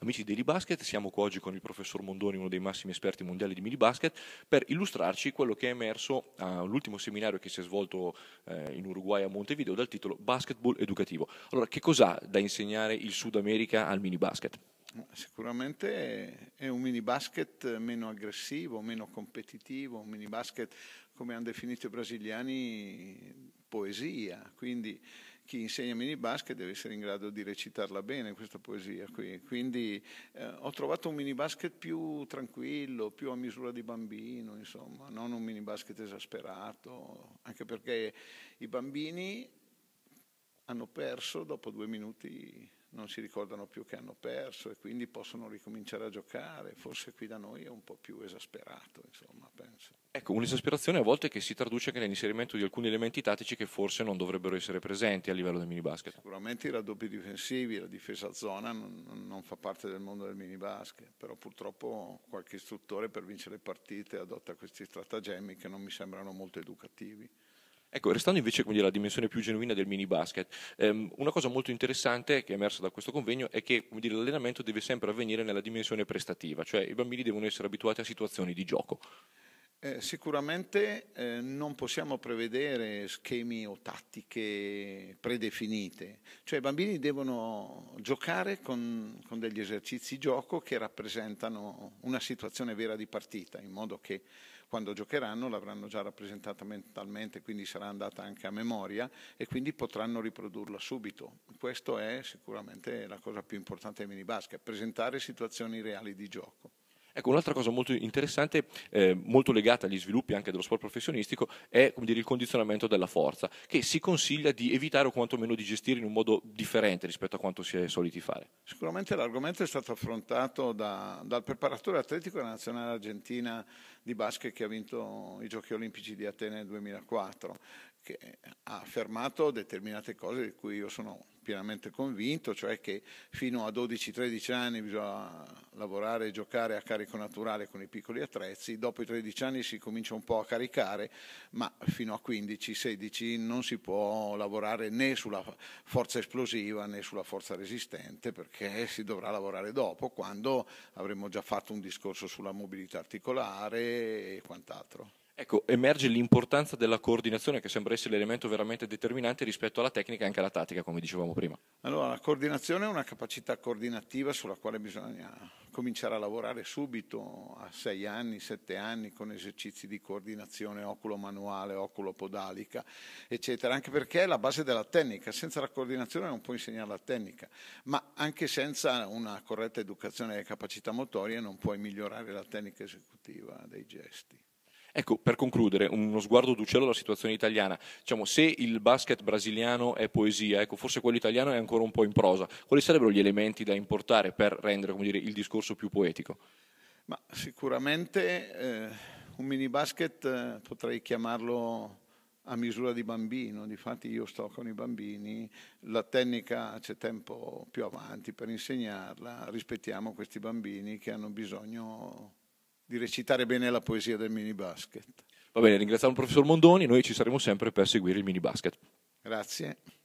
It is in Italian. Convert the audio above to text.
Amici di Daily Basket, siamo qua oggi con il professor Mondoni, uno dei massimi esperti mondiali di mini basket, per illustrarci quello che è emerso all'ultimo eh, seminario che si è svolto eh, in Uruguay a Montevideo dal titolo Basketball educativo. Allora, che cos'ha da insegnare il Sud America al mini basket? Sicuramente è un mini basket meno aggressivo, meno competitivo, un mini basket come hanno definito i brasiliani poesia, quindi chi insegna mini basket deve essere in grado di recitarla bene questa poesia qui. Quindi eh, ho trovato un mini basket più tranquillo, più a misura di bambino, insomma, non un mini basket esasperato, anche perché i bambini hanno perso dopo due minuti non si ricordano più che hanno perso e quindi possono ricominciare a giocare. Forse qui da noi è un po' più esasperato, insomma, penso. Ecco, un'esasperazione a volte che si traduce anche nell'inserimento di alcuni elementi tattici che forse non dovrebbero essere presenti a livello del minibasket. Sicuramente i raddoppi difensivi, la difesa a zona non, non fa parte del mondo del minibasket, però purtroppo qualche istruttore per vincere le partite adotta questi stratagemmi che non mi sembrano molto educativi. Ecco, restando invece quindi alla dimensione più genuina del mini basket, ehm, una cosa molto interessante che è emersa da questo convegno è che dire, l'allenamento deve sempre avvenire nella dimensione prestativa, cioè i bambini devono essere abituati a situazioni di gioco. Eh, sicuramente eh, non possiamo prevedere schemi o tattiche predefinite, cioè i bambini devono giocare con, con degli esercizi gioco che rappresentano una situazione vera di partita, in modo che quando giocheranno l'avranno già rappresentata mentalmente, quindi sarà andata anche a memoria e quindi potranno riprodurla subito. Questa è sicuramente la cosa più importante del minibasket, presentare situazioni reali di gioco. Ecco, un'altra cosa molto interessante, eh, molto legata agli sviluppi anche dello sport professionistico, è dire, il condizionamento della forza, che si consiglia di evitare o quantomeno di gestire in un modo differente rispetto a quanto si è soliti fare. Sicuramente l'argomento è stato affrontato da, dal preparatore atletico della nazionale argentina di basket che ha vinto i Giochi Olimpici di Atene nel 2004 che ha affermato determinate cose di cui io sono pienamente convinto, cioè che fino a 12-13 anni bisogna lavorare e giocare a carico naturale con i piccoli attrezzi, dopo i 13 anni si comincia un po' a caricare, ma fino a 15-16 non si può lavorare né sulla forza esplosiva né sulla forza resistente perché si dovrà lavorare dopo, quando avremo già fatto un discorso sulla mobilità articolare e quant'altro. Ecco, emerge l'importanza della coordinazione che sembra essere l'elemento veramente determinante rispetto alla tecnica e anche alla tattica, come dicevamo prima. Allora, la coordinazione è una capacità coordinativa sulla quale bisogna cominciare a lavorare subito, a sei anni, sette anni, con esercizi di coordinazione oculo-manuale, oculo-podalica, eccetera, anche perché è la base della tecnica. Senza la coordinazione non puoi insegnare la tecnica, ma anche senza una corretta educazione delle capacità motorie non puoi migliorare la tecnica esecutiva dei gesti. Ecco, per concludere, uno sguardo d'uccello alla situazione italiana. Diciamo, se il basket brasiliano è poesia, ecco, forse quello italiano è ancora un po' in prosa. Quali sarebbero gli elementi da importare per rendere dire, il discorso più poetico? Ma sicuramente eh, un mini basket eh, potrei chiamarlo a misura di bambino, difatti io sto con i bambini, la tecnica c'è tempo più avanti per insegnarla, rispettiamo questi bambini che hanno bisogno di recitare bene la poesia del mini basket. Va bene, ringraziamo il professor Mondoni, noi ci saremo sempre per seguire il mini basket. Grazie.